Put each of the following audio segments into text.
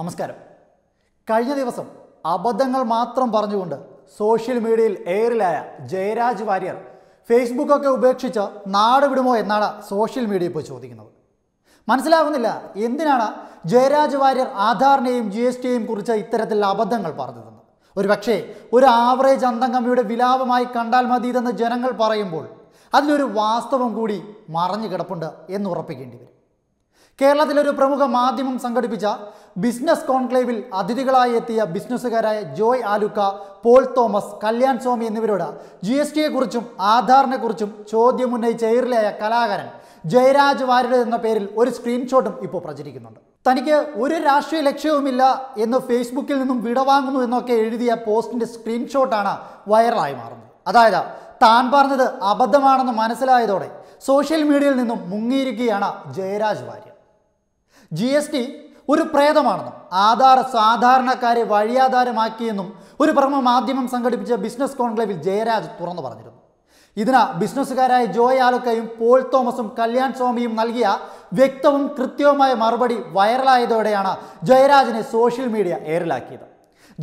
നമസ്കാരം കഴിഞ്ഞ ദിവസം അബദ്ധങ്ങൾ മാത്രം പറഞ്ഞുകൊണ്ട് സോഷ്യൽ മീഡിയയിൽ എയറിലായ ജയരാജ് വാര്യർ ഫേസ്ബുക്കൊക്കെ ഉപേക്ഷിച്ച് നാട് വിടുമോ എന്നാണ് സോഷ്യൽ മീഡിയ ഇപ്പോൾ ചോദിക്കുന്നത് മനസ്സിലാകുന്നില്ല എന്തിനാണ് ജയരാജ് വാര്യർ ആധാറിനെയും ജി എസ് ടിയെയും കുറിച്ച് ഇത്തരത്തിലുള്ള അബദ്ധങ്ങൾ പറഞ്ഞതെന്ന് ഒരു പക്ഷേ ഒരു ആവറേജ് അന്തംഗമിയുടെ വിലാപമായി കണ്ടാൽ മതി ഇതെന്ന് ജനങ്ങൾ പറയുമ്പോൾ അതിലൊരു വാസ്തവം കൂടി മറഞ്ഞു കിടപ്പുണ്ട് എന്ന് ഉറപ്പിക്കേണ്ടി വരും കേരളത്തിലൊരു പ്രമുഖ മാധ്യമം സംഘടിപ്പിച്ച ബിസിനസ് കോൺക്ലേവിൽ അതിഥികളായി എത്തിയ ബിസിനസ്സുകാരായ ജോയ് ആലുക്ക പോൾ തോമസ് കല്യാൺ സ്വാമി എന്നിവരോട് ജി എസ് ടിയെക്കുറിച്ചും ആധാറിനെക്കുറിച്ചും ചോദ്യമുന്നയിച്ച എയറിലായ കലാകാരൻ ജയരാജ് വാര്യർ എന്ന പേരിൽ ഒരു സ്ക്രീൻഷോട്ടും ഇപ്പോൾ പ്രചരിക്കുന്നുണ്ട് തനിക്ക് ഒരു രാഷ്ട്രീയ ലക്ഷ്യവുമില്ല എന്ന് ഫേസ്ബുക്കിൽ നിന്നും വിടവാങ്ങുന്നു എന്നൊക്കെ എഴുതിയ പോസ്റ്റിൻ്റെ സ്ക്രീൻഷോട്ടാണ് വൈറലായി മാറുന്നത് അതായത് താൻ പറഞ്ഞത് അബദ്ധമാണെന്ന് മനസ്സിലായതോടെ സോഷ്യൽ മീഡിയയിൽ നിന്നും മുങ്ങിയിരിക്കുകയാണ് Jayaraj Warrier G S T ഒരു പ്രേതമാണെന്നും ആധാർ സാധാരണക്കാരെ വഴിയാധാരമാക്കിയെന്നും ഒരു പ്രമുഖ മാധ്യമം സംഘടിപ്പിച്ച ബിസിനസ് കോൺക്ലേവിൽ ജയരാജ് തുറന്നു പറഞ്ഞിരുന്നു ഇതിന് ബിസിനസ്സുകാരായ ജോയ് ആലുക്കയും പോൾ തോമസും കല്യാൺ സ്വാമിയും നൽകിയ വ്യക്തവും കൃത്യവുമായ മറുപടി വൈറലായതോടെയാണ് ജയരാജിനെ സോഷ്യൽ മീഡിയ എയറിലാക്കിയത്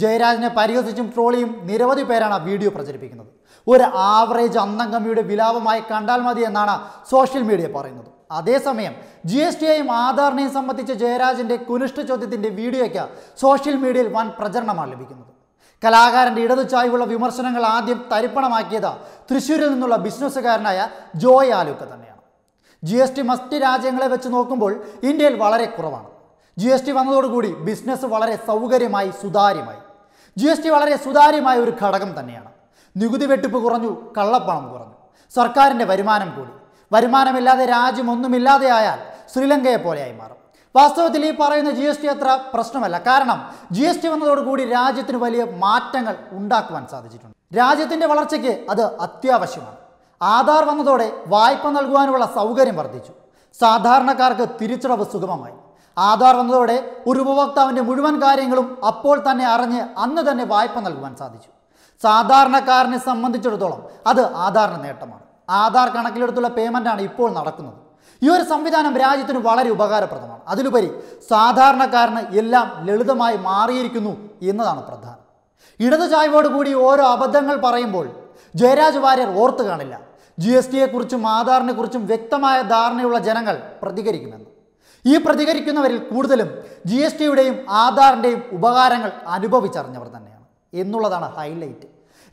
ജയരാജിനെ പരിഹസിച്ചും ട്രോളിയും നിരവധി പേരാണ് വീഡിയോ പ്രചരിപ്പിക്കുന്നത് ഒരു ആവറേജ് അന്നംഗമിയുടെ വിലാപമായി കണ്ടാൽ മതി എന്നാണ് സോഷ്യൽ മീഡിയ പറയുന്നത് അതേസമയം ജി എസ് ടിയെയും ആധാറിനെയും സംബന്ധിച്ച ജയരാജിൻ്റെ കുനിഷ്ഠ ചോദ്യത്തിൻ്റെ വീഡിയോയ്ക്ക് സോഷ്യൽ മീഡിയയിൽ വൻ പ്രചരണമാണ് ലഭിക്കുന്നത് കലാകാരൻ്റെ ഇടതുചായ്വുള്ള വിമർശനങ്ങൾ ആദ്യം തരിപ്പണമാക്കിയത് തൃശ്ശൂരിൽ നിന്നുള്ള ബിസിനസ്സുകാരനായ ജോയ് ആലുക്ക തന്നെയാണ് ജി എസ് ടി മറ്റ് രാജ്യങ്ങളെ വെച്ച് നോക്കുമ്പോൾ ഇന്ത്യയിൽ വളരെ കുറവാണ് ജി എസ് ടി വന്നതോടുകൂടി ബിസിനസ് വളരെ സൗകര്യമായി സുതാര്യമായി ജി എസ് ടി വളരെ സുതാര്യമായ ഒരു ഘടകം തന്നെയാണ് നികുതി വെട്ടിപ്പ് കുറഞ്ഞു കള്ളപ്പണം കുറഞ്ഞു സർക്കാരിൻ്റെ വരുമാനം കൂടി വരുമാനമില്ലാതെ രാജ്യം ഒന്നുമില്ലാതെ ആയാൽ ശ്രീലങ്കയെ പോലെയായി മാറും വാസ്തവത്തിൽ ഈ പറയുന്ന ജി എസ് ടി അത്ര പ്രശ്നമല്ല കാരണം ജി എസ് ടി വന്നതോടുകൂടി രാജ്യത്തിന് വലിയ മാറ്റങ്ങൾ ഉണ്ടാക്കുവാൻ സാധിച്ചിട്ടുണ്ട് രാജ്യത്തിൻ്റെ വളർച്ചയ്ക്ക് അത് അത്യാവശ്യമാണ് ആധാർ വന്നതോടെ വായ്പ നൽകുവാനുള്ള സൗകര്യം വർദ്ധിച്ചു സാധാരണക്കാർക്ക് തിരിച്ചടവ് സുഗമമായി ആധാർ വന്നതോടെ ഒരു ഉപഭോക്താവിൻ്റെ മുഴുവൻ കാര്യങ്ങളും അപ്പോൾ തന്നെ അറിഞ്ഞ് അന്ന് തന്നെ വായ്പ നൽകുവാൻ സാധിച്ചു സാധാരണക്കാരനെ സംബന്ധിച്ചിടത്തോളം അത് ആധാറിന് നേട്ടമാണ് ആധാർ കണക്കിലെടുത്തുള്ള പേയ്മെൻ്റാണ് ഇപ്പോൾ നടക്കുന്നത് ഈ ഒരു സംവിധാനം രാജ്യത്തിന് വളരെ ഉപകാരപ്രദമാണ് അതിലുപരി സാധാരണക്കാരന് എല്ലാം ലളിതമായി മാറിയിരിക്കുന്നു എന്നതാണ് പ്രധാനം ഇടതു കൂടി ഓരോ അബദ്ധങ്ങൾ പറയുമ്പോൾ ജയരാജ് വാര്യർ ഓർത്തു കാണില്ല ജി എസ് ടിയെക്കുറിച്ചും ആധാറിനെക്കുറിച്ചും വ്യക്തമായ ധാരണയുള്ള ജനങ്ങൾ പ്രതികരിക്കുമെന്ന് ഈ പ്രതികരിക്കുന്നവരിൽ കൂടുതലും ജി എസ് ടിയുടെയും ആധാറിൻ്റെയും ഉപകാരങ്ങൾ അനുഭവിച്ചറിഞ്ഞവർ തന്നെയാണ് എന്നുള്ളതാണ് ഹൈലൈറ്റ്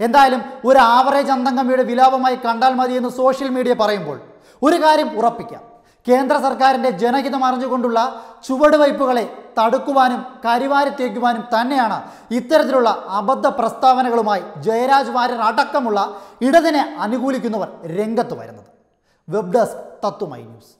എന്തായാലും ഒരു ആവറേജ് അന്തംഗമിയുടെ വിലാപമായി കണ്ടാൽ മതി എന്ന് സോഷ്യൽ മീഡിയ പറയുമ്പോൾ ഒരു കാര്യം ഉറപ്പിക്കാം കേന്ദ്ര സർക്കാരിൻ്റെ ജനഹിതം അറിഞ്ഞുകൊണ്ടുള്ള ചുവടുവയ്പ്പുകളെ തടുക്കുവാനും കരിവാരി തേക്കുവാനും തന്നെയാണ് ഇത്തരത്തിലുള്ള അബദ്ധ പ്രസ്താവനകളുമായി ജയരാജ് വാര്യർ അടക്കമുള്ള ഇടതിനെ അനുകൂലിക്കുന്നവർ രംഗത്ത് വരുന്നത് വെബ് ഡെസ്ക് തത്വമൈ ന്യൂസ്